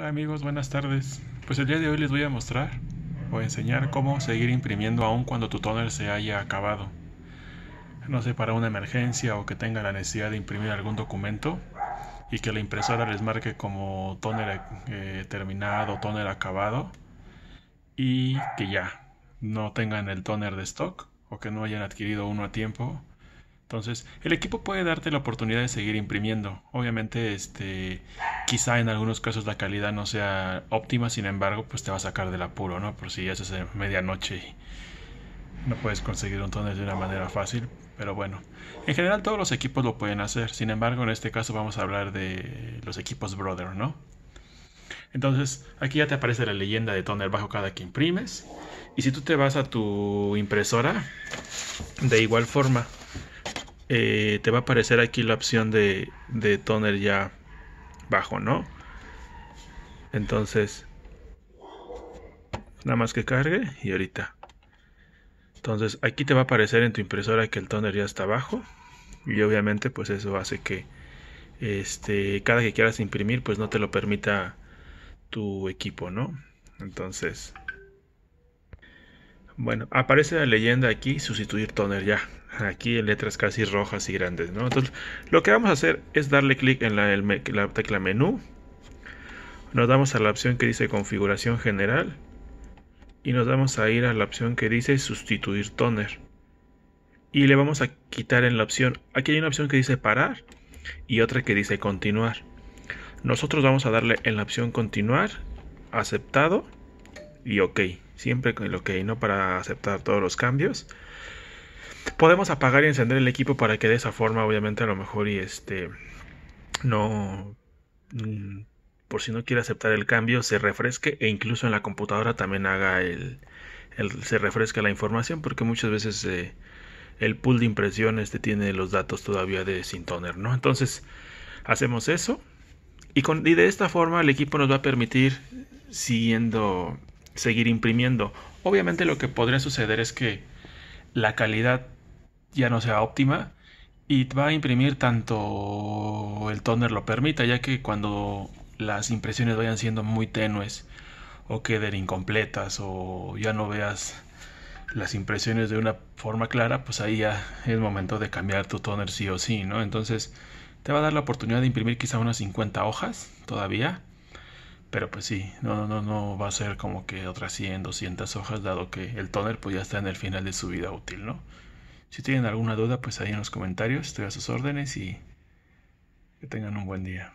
Hola amigos, buenas tardes. Pues el día de hoy les voy a mostrar o enseñar cómo seguir imprimiendo aún cuando tu tóner se haya acabado. No sé, para una emergencia o que tenga la necesidad de imprimir algún documento y que la impresora les marque como tóner eh, terminado, tóner acabado y que ya no tengan el tóner de stock o que no hayan adquirido uno a tiempo. Entonces, el equipo puede darte la oportunidad de seguir imprimiendo. Obviamente, este Quizá en algunos casos la calidad no sea óptima, sin embargo, pues te va a sacar del apuro, ¿no? Por si ya es eh, medianoche y no puedes conseguir un tonel de una manera fácil, pero bueno. En general todos los equipos lo pueden hacer, sin embargo, en este caso vamos a hablar de los equipos Brother, ¿no? Entonces, aquí ya te aparece la leyenda de tonel bajo cada que imprimes. Y si tú te vas a tu impresora, de igual forma, eh, te va a aparecer aquí la opción de, de toner ya bajo, ¿no? Entonces, nada más que cargue y ahorita. Entonces, aquí te va a aparecer en tu impresora que el toner ya está bajo. Y obviamente, pues eso hace que este, cada que quieras imprimir, pues no te lo permita tu equipo, ¿no? Entonces, bueno, aparece la leyenda aquí, sustituir toner ya. Aquí en letras casi rojas y grandes, ¿no? Entonces, lo que vamos a hacer es darle clic en la, la tecla menú. Nos damos a la opción que dice configuración general. Y nos vamos a ir a la opción que dice sustituir toner. Y le vamos a quitar en la opción. Aquí hay una opción que dice parar y otra que dice continuar. Nosotros vamos a darle en la opción continuar, aceptado y ok siempre con lo que no para aceptar todos los cambios. Podemos apagar y encender el equipo para que de esa forma, obviamente, a lo mejor y este no mm, por si no quiere aceptar el cambio, se refresque e incluso en la computadora también haga el, se refresca la información porque muchas veces eh, el pool de impresión este tiene los datos todavía de toner ¿no? Entonces, hacemos eso y, con, y de esta forma el equipo nos va a permitir siguiendo seguir imprimiendo. Obviamente lo que podría suceder es que la calidad ya no sea óptima y va a imprimir tanto el toner lo permita, ya que cuando las impresiones vayan siendo muy tenues o queden incompletas o ya no veas las impresiones de una forma clara, pues ahí ya es momento de cambiar tu toner sí o sí, ¿no? Entonces te va a dar la oportunidad de imprimir quizá unas 50 hojas todavía pero pues sí, no, no, no va a ser como que otras 100, 200 hojas, dado que el tóner pues ya está en el final de su vida útil, ¿no? Si tienen alguna duda, pues ahí en los comentarios, estoy a sus órdenes y que tengan un buen día.